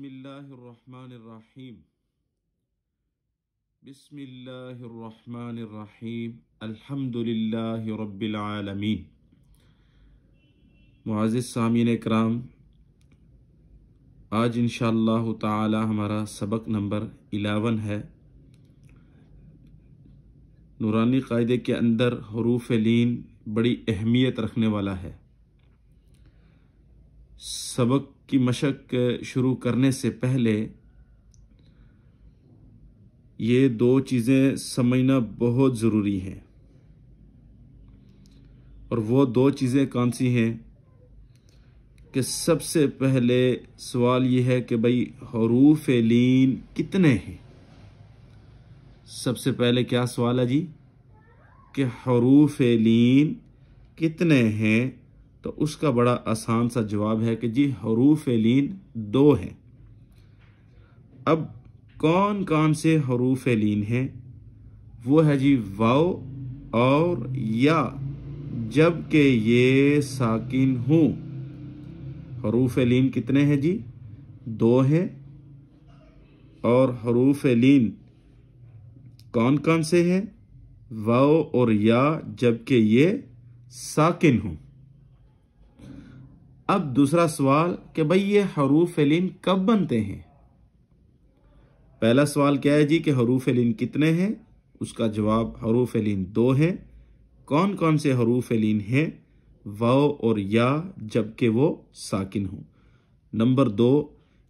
बसमीम बसमीम अल्हम्दुलिल्लाह मुआज़ सामीन कराम आज इन ताला हमारा सबक नंबर इलेवन है नूरानी कायदे के अंदर हरूफ लीन बड़ी अहमियत रखने वाला है सबक की मशक शुरू करने से पहले ये दो चीज़ें समझना बहुत ज़रूरी हैं और वो दो चीज़ें कौन सी हैं कि सबसे पहले सवाल ये है कि भाई हरूफ लीन कितने हैं सबसे पहले क्या सवाल है जी कि हरूफ लीन कितने हैं तो उसका बड़ा आसान सा जवाब है कि जी हरूफ लीन दो हैं अब कौन कौन से हरूफ लीन हैं वो है जी वाओ और या जब के ये साकिन हूँ हरूफ लीन कितने हैं जी दो हैं और हरूफ लीन कौन कौन से हैं वाओ और या जबकि ये साकिन हूँ अब दूसरा सवाल कि भाई ये हरूफ लिन कब बनते हैं पहला सवाल क्या है जी कि हरूफ लिन कितने हैं उसका जवाब हरूफ लिन दो हैं कौन कौन से हरूफ लिन हैं वाओ और या जबकि वो साकिन हों नंबर दो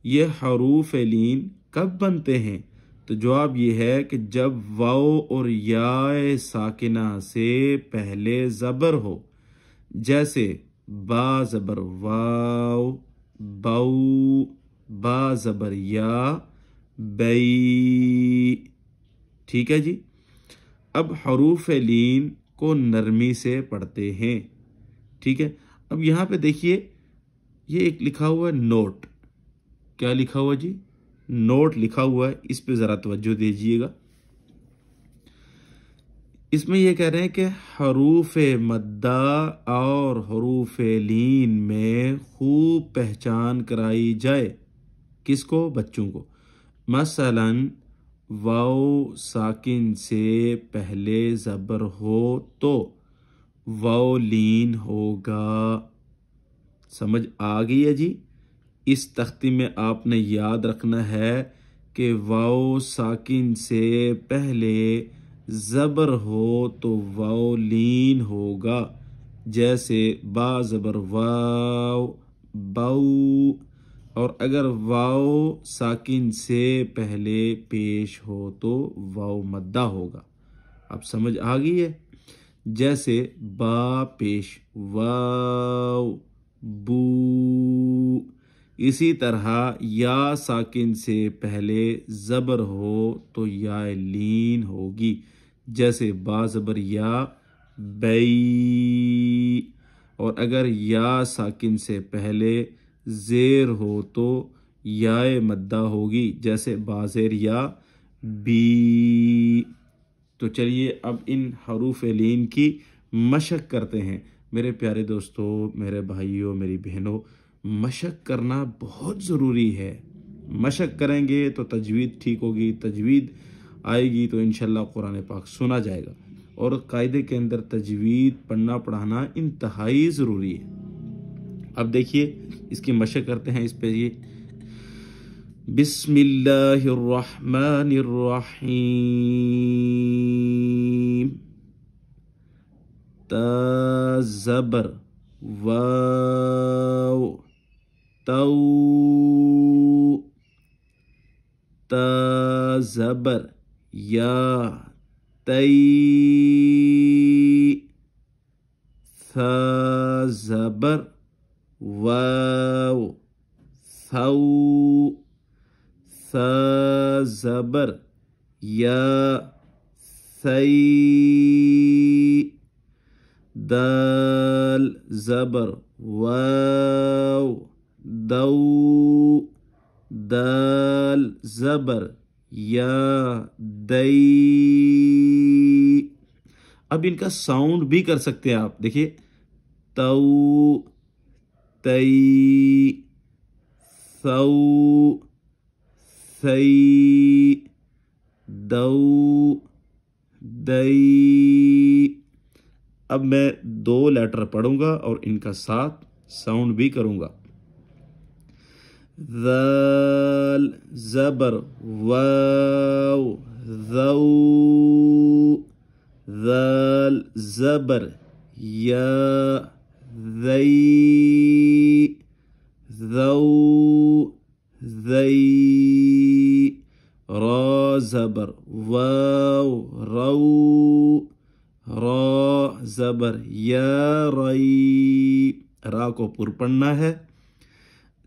ये हरूफ लिन कब बनते हैं तो जवाब ये है कि जब वाओ और या साकिना से पहले ज़बर हो जैसे बा़बर वाव बऊ जबर या बई ठीक है जी अब हरूफ लीन को नरमी से पढ़ते हैं ठीक है अब यहाँ पे देखिए ये एक लिखा हुआ है नोट क्या लिखा हुआ जी नोट लिखा हुआ है इस पे ज़रा तवज्जो दीजिएगा इसमें यह कह रहे हैं कि हरूफ मद्दा और हरूफ लीन में खूब पहचान कराई जाए किसको बच्चों को मसलन वाओ साकिन से पहले ज़बर हो तो वाओ लीन होगा समझ आ गई है जी इस तख्ती में आपने याद रखना है कि वाओ साकिन से पहले ज़बर हो तो वाओ लीन होगा जैसे बा ज़बर वाओ बाऊ और अगर वाओ साकिन से पहले पेश हो तो वाओ मद्दा होगा अब समझ आ गई है जैसे बा पेश वाओ बू इसी तरह या साकिन से पहले ज़बर हो तो या लीन होगी जैसे बाबर या बई और अगर या साकिन से पहले ज़ेर हो तो या मद्दा होगी जैसे बाजेर या बी तो चलिए अब इन हरूफ लीन की मशक करते हैं मेरे प्यारे दोस्तों मेरे भाइयों मेरी बहनों मशक करना बहुत ज़रूरी है मशक करेंगे तो तजवीद ठीक होगी तजवीद आएगी तो इन कुरान पाक सुना जाएगा और कायदे के अंदर तजवीद पढ़ना पढ़ाना इंतहाई ज़रूरी है अब देखिए इसकी मशक करते हैं इस पर ये बिस्मिल्लाहिर्रहमानिर्रहीम तबर वाव तबर يا تي ثا زبر واو ثو ثا زبر يا ثي دال زبر واو دو دال زبر दई अब इनका साउंड भी कर सकते हैं आप देखिए तऊ तई सऊ सई दऊ दई अब मैं दो लेटर पढ़ूंगा और इनका साथ साउंड भी करूंगा ذال زبر واو ذو ذال زبر يا ذي ذو ذي را زبر واو رو را زبر يا ري रा को पुर पढ़ना है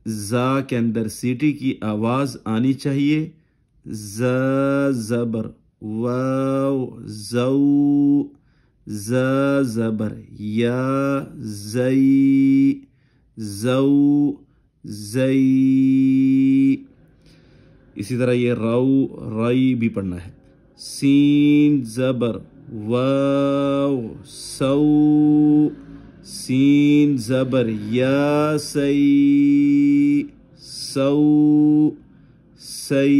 ज़ा के अंदर सीटी की आवाज़ आनी चाहिए ज ज़बर व जऊ ज ज़बर या जई जऊ जई इसी तरह ये रऊ रई भी पढ़ना है सीन ज़बर व सऊ सीन जबर या सई सऊ सई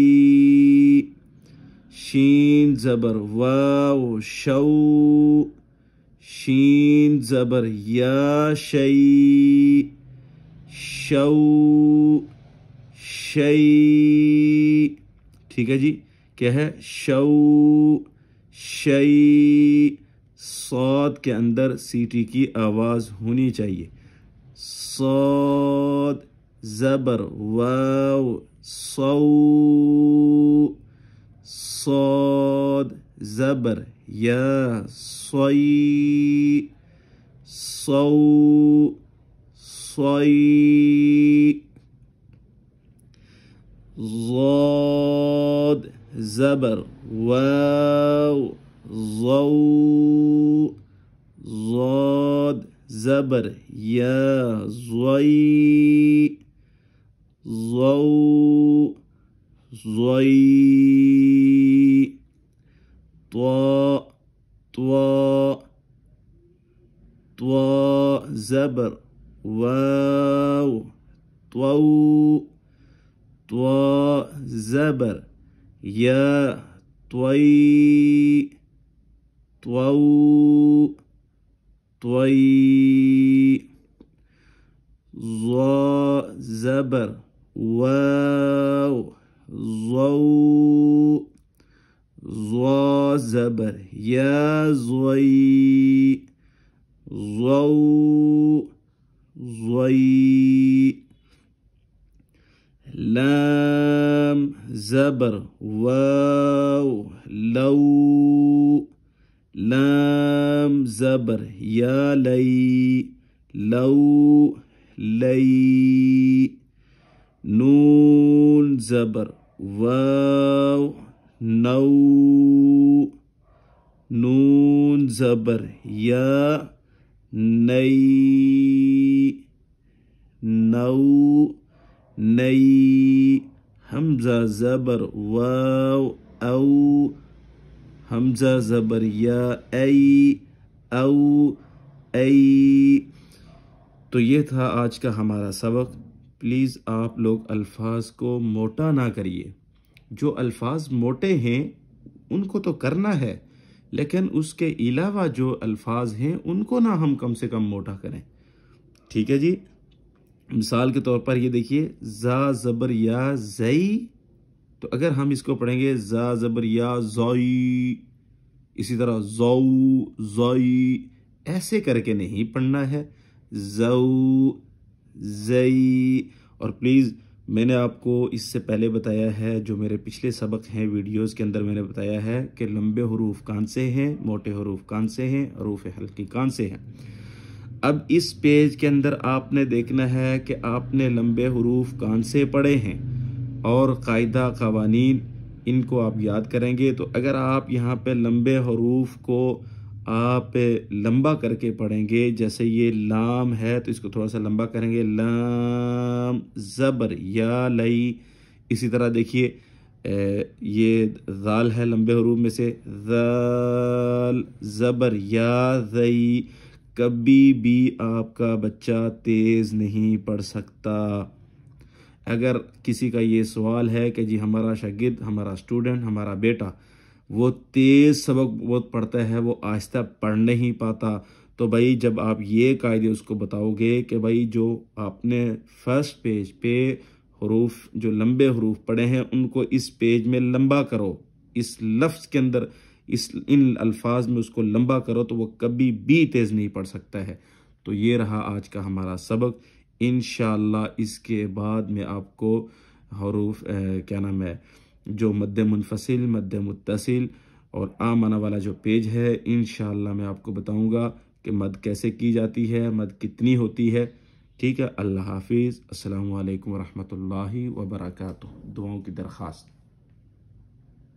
शीन जबर वाओ शऊ शीन जबर या शई शऊ शई ठीक है जी क्या है शऊ शई सौद के अंदर सीटी की आवाज़ होनी चाहिए सौद ज़बर वाव सौ सौद ज़बर या सोई सौ सोई जबर زبر واو زاد زبر يا زوي زو زوي طاء طوا طوا زبر واو طو طوا زبر يا طوي طو طي ظا زبر واو ظو ظا زبر يا ظي ظو ظي لام زبر واو لو لام لم زبر يا لي لو لي نون زبر واو نو نون زبر يا ني نو ني همزة زبر واو أو همزة زبر يا أي औ ऐ तो ये था आज का हमारा सबक प्लीज़ आप लोग अल्फाज को मोटा ना करिए जो अल्फाज मोटे हैं उनको तो करना है लेकिन उसके अलावा जो अल्फाज हैं उनको ना हम कम से कम मोटा करें ठीक है जी मिसाल के तौर पर ये देखिए जा ज़बर या जई तो अगर हम इसको पढ़ेंगे जा ज़बर या जोई इसी तरह जऊ जई ऐसे करके नहीं पढ़ना है जऊ जई और प्लीज़ मैंने आपको इससे पहले बताया है जो मेरे पिछले सबक हैं वीडियोस के अंदर मैंने बताया है कि लंबे हरूफ कान से हैं मोटे हरूफ कान से हैं हरूफ हल्की कान से हैं अब इस पेज के अंदर आपने देखना है कि आपने लंबे हरूफ कान से पढ़े हैं और कायदा कवानीन इनको आप याद करेंगे तो अगर आप यहाँ पे लंबे हरूफ को आप लंबा करके पढ़ेंगे जैसे ये लाम है तो इसको थोड़ा सा लंबा करेंगे लाम ज़बर या लई इसी तरह देखिए ये दाल है लंबे हरूफ में से दाल ज़बर या दई कभी भी आपका बच्चा तेज़ नहीं पढ़ सकता अगर किसी का ये सवाल है कि जी हमारा शागिद हमारा स्टूडेंट हमारा बेटा वो तेज़ सबक बहुत पढ़ता है वो आहिस्ता पढ़ नहीं पाता तो भाई जब आप ये कायदे उसको बताओगे कि भाई जो आपने फर्स्ट पेज पे हरूफ जो लंबे हरूफ पढ़े हैं उनको इस पेज में लंबा करो इस लफ्ज़ के अंदर इस इन अल्फाज में उसको लंबा करो तो वो कभी भी तेज़ नहीं पढ़ सकता है तो ये रहा आज का हमारा सबक इन इसके बाद में आपको हरूफ क्या नाम है जो मद मुनफसिल मद मुतसिल और आमाना वाला जो पेज है इन मैं आपको बताऊँगा कि मद कैसे की जाती है मद कितनी होती है ठीक है अल्लाह हाफिज़ अल्लाम वरहमल वर्का दुआओं की दरख्वास्त